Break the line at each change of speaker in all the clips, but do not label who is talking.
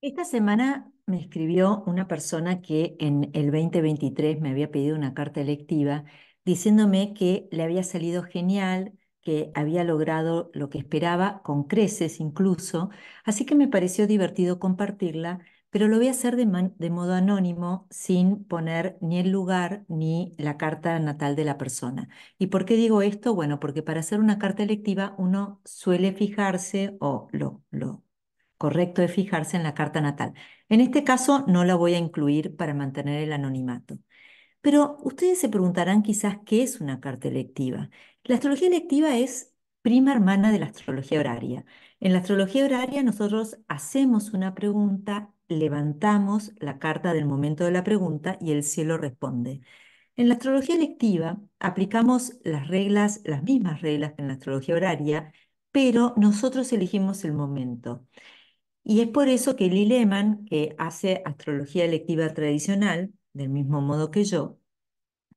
Esta semana me escribió una persona que en el 2023 me había pedido una carta electiva diciéndome que le había salido genial, que había logrado lo que esperaba, con creces incluso, así que me pareció divertido compartirla, pero lo voy a hacer de, modo anónimo, sin poner ni el lugar ni la carta natal de la persona. ¿Y por qué digo esto? Bueno, porque para hacer una carta electiva uno suele fijarse o lo, lo correcto es fijarse en la carta natal. En este caso no la voy a incluir para mantener el anonimato. Pero ustedes se preguntarán quizás qué es una carta electiva. La astrología electiva es prima hermana de la astrología horaria. En la astrología horaria nosotros hacemos una pregunta, levantamos la carta del momento de la pregunta y el cielo responde. En la astrología electiva aplicamos las reglas, las mismas reglas que en la astrología horaria, pero nosotros elegimos el momento. Y es por eso que Lee que hace astrología electiva tradicional, del mismo modo que yo,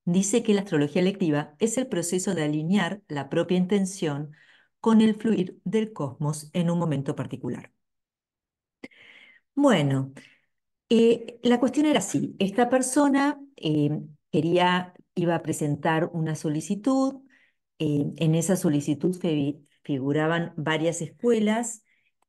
dice que la astrología electiva es el proceso de alinear la propia intención con el fluir del cosmos en un momento particular. Bueno, eh, la cuestión era así. Esta persona eh, quería, iba a presentar una solicitud. Eh, en esa solicitud figuraban varias escuelas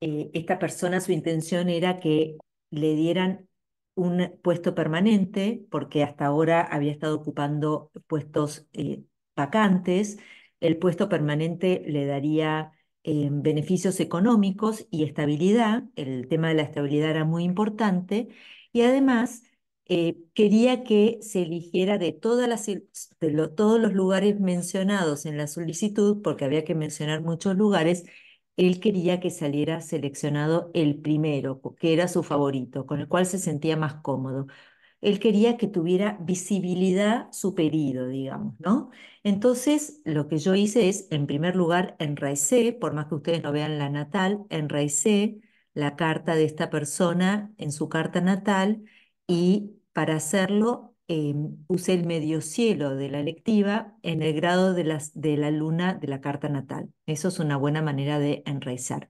eh, esta persona su intención era que le dieran un puesto permanente, porque hasta ahora había estado ocupando puestos eh, vacantes. El puesto permanente le daría eh, beneficios económicos y estabilidad. El tema de la estabilidad era muy importante. Y además, quería que se eligiera de, todos los lugares mencionados en la solicitud, porque había que mencionar muchos lugares, él quería que saliera seleccionado el primero, que era su favorito, con el cual se sentía más cómodo. Él quería que tuviera visibilidad su pedido, digamos, ¿no? Entonces, lo que yo hice es, en primer lugar, enraicé, por más que ustedes no vean la natal, enraicé la carta de esta persona en su carta natal y para hacerlo eh, em, usé el medio cielo de la lectiva en el grado de, las, de la luna de la carta natal. Eso es una buena manera de enraizar.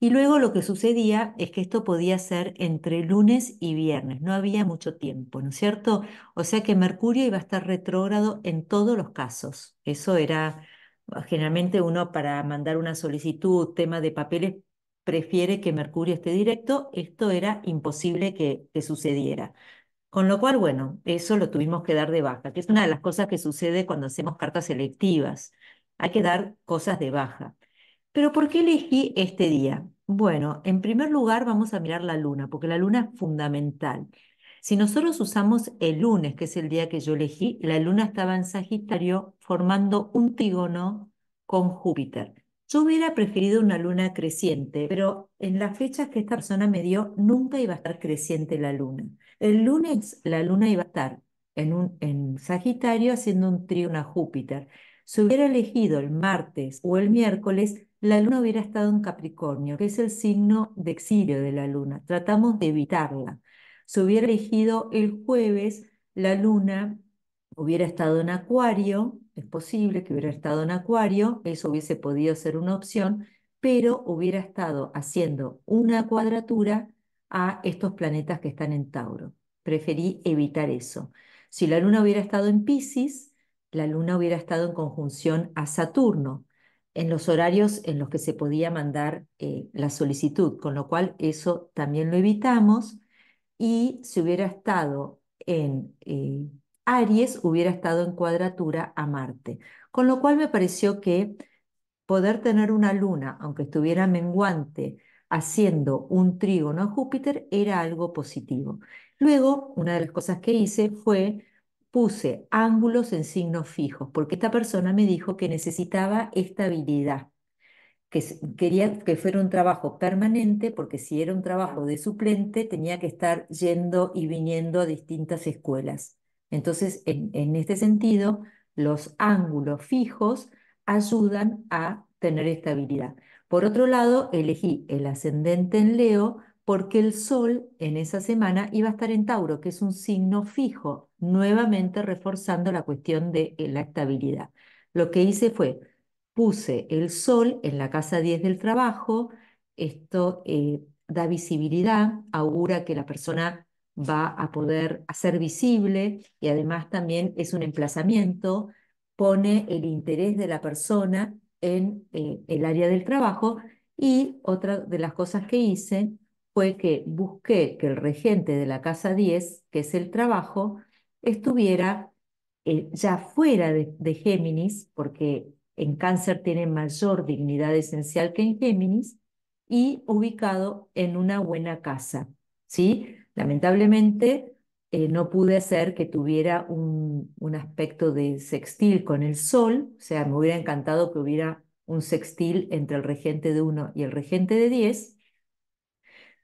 Y luego lo que sucedía es que esto podía ser entre lunes y viernes, no había mucho tiempo, ¿no es cierto? O sea que Mercurio iba a estar retrógrado en todos los casos. Eso era generalmente uno para mandar una solicitud, tema de papeles, prefiere que Mercurio esté directo. Esto era imposible que sucediera. Con lo cual, bueno, eso lo tuvimos que dar de baja, que es una de las cosas que sucede cuando hacemos cartas selectivas. Hay que dar cosas de baja. Pero ¿por qué elegí este día? Bueno, en primer lugar vamos a mirar la luna, porque la luna es fundamental. Si nosotros usamos el lunes, que es el día que yo elegí, la luna estaba en Sagitario formando un trígono con Júpiter. Yo hubiera preferido una luna creciente, pero en las fechas que esta persona me dio nunca iba a estar creciente la luna. El lunes la luna iba a estar en, un, en Sagitario haciendo un trío a Júpiter. Si hubiera elegido el martes o el miércoles, la luna hubiera estado en Capricornio, que es el signo de exilio de la luna. Tratamos de evitarla. Si hubiera elegido el jueves, la luna hubiera estado en Acuario, es posible que hubiera estado en Acuario, eso hubiese podido ser una opción, pero hubiera estado haciendo una cuadratura a estos planetas que están en Tauro. Preferí evitar eso. Si la luna hubiera estado en Pisces, la luna hubiera estado en conjunción a Saturno, en los horarios en los que se podía mandar eh, la solicitud, con lo cual eso también lo evitamos. Y si hubiera estado en eh, Aries hubiera estado en cuadratura a Marte. Con lo cual me pareció que poder tener una luna, aunque estuviera menguante, haciendo un trígono a Júpiter, era algo positivo. Luego, una de las cosas que hice fue puse ángulos en signos fijos, porque esta persona me dijo que necesitaba estabilidad, que quería que fuera un trabajo permanente, porque si era un trabajo de suplente tenía que estar yendo y viniendo a distintas escuelas. Entonces, en, este sentido, los ángulos fijos ayudan a tener estabilidad. Por otro lado, elegí el ascendente en Leo porque el Sol en esa semana iba a estar en Tauro, que es un signo fijo, nuevamente reforzando la cuestión de eh, la estabilidad. Lo que hice fue, puse el Sol en la casa 10 del trabajo, esto eh, da visibilidad, augura que la persona va a poder hacer visible y además también es un emplazamiento, pone el interés de la persona en eh, el área del trabajo y otra de las cosas que hice fue que busqué que el regente de la casa 10, que es el trabajo, estuviera eh, ya fuera de, de Géminis, porque en cáncer tiene mayor dignidad esencial que en Géminis, y ubicado en una buena casa. ¿sí? Lamentablemente eh, no pude hacer que tuviera un, aspecto de sextil con el Sol, o sea, me hubiera encantado que hubiera un sextil entre el regente de 1 y el regente de 10,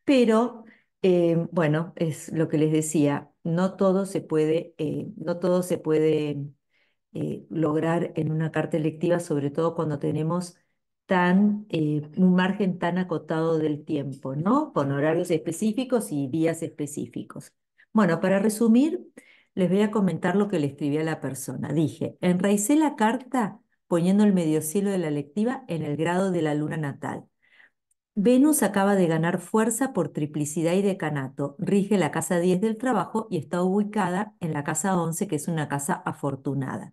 pero eh, bueno, es lo que les decía, no todo se puede, eh, no todo se puede lograr en una carta electiva, sobre todo cuando tenemos tan, eh, un margen tan acotado del tiempo, ¿no? Con horarios específicos y días específicos. Bueno, para resumir, les voy a comentar lo que le escribí a la persona. Dije, enraicé la carta poniendo el medio cielo de la lectiva en el grado de la luna natal. Venus acaba de ganar fuerza por triplicidad y decanato, rige la casa 10 del trabajo y está ubicada en la casa 11, que es una casa afortunada.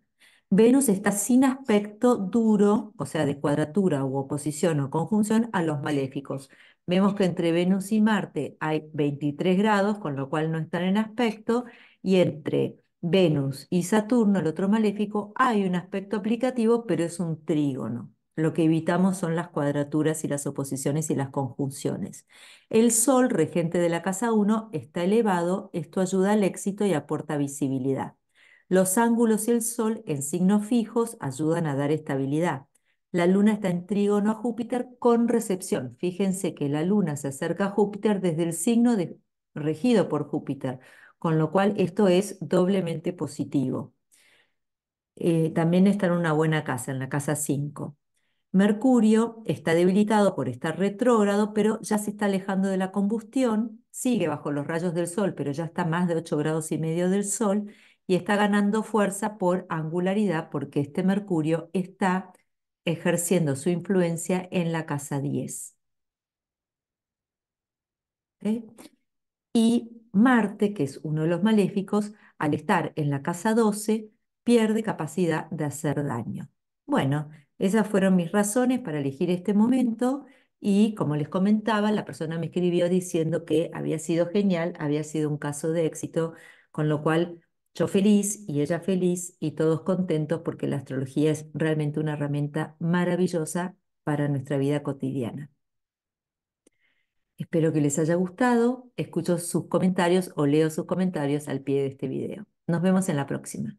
Venus está sin aspecto duro, o sea, de cuadratura u oposición o conjunción a los maléficos. Vemos que entre Venus y Marte hay 23 grados, con lo cual no están en aspecto, y entre Venus y Saturno, el otro maléfico, hay un aspecto aplicativo, pero es un trígono. Lo que evitamos son las cuadraturas y las oposiciones y las conjunciones. El Sol, regente de la casa 1, está elevado, esto ayuda al éxito y aporta visibilidad. Los ángulos y el Sol en signos fijos ayudan a dar estabilidad. La Luna está en trígono a Júpiter con recepción. Fíjense que la Luna se acerca a Júpiter desde el signo regido por Júpiter, con lo cual esto es doblemente positivo. Eh, también está en una buena casa, en la casa 5. Mercurio está debilitado por estar retrógrado, pero ya se está alejando de la combustión, sigue bajo los rayos del Sol, pero ya está más de 8 grados y medio del Sol, y está ganando fuerza por angularidad porque este Mercurio está ejerciendo su influencia en la casa 10. Y Marte, que es uno de los maléficos, al estar en la casa 12, pierde capacidad de hacer daño. Bueno, esas fueron mis razones para elegir este momento y como les comentaba, la persona me escribió diciendo que había sido genial, había sido un caso de éxito, con lo cual yo feliz y ella feliz y todos contentos porque la astrología es realmente una herramienta maravillosa para nuestra vida cotidiana. Espero que les haya gustado, escucho sus comentarios o leo sus comentarios al pie de este video. Nos vemos en la próxima.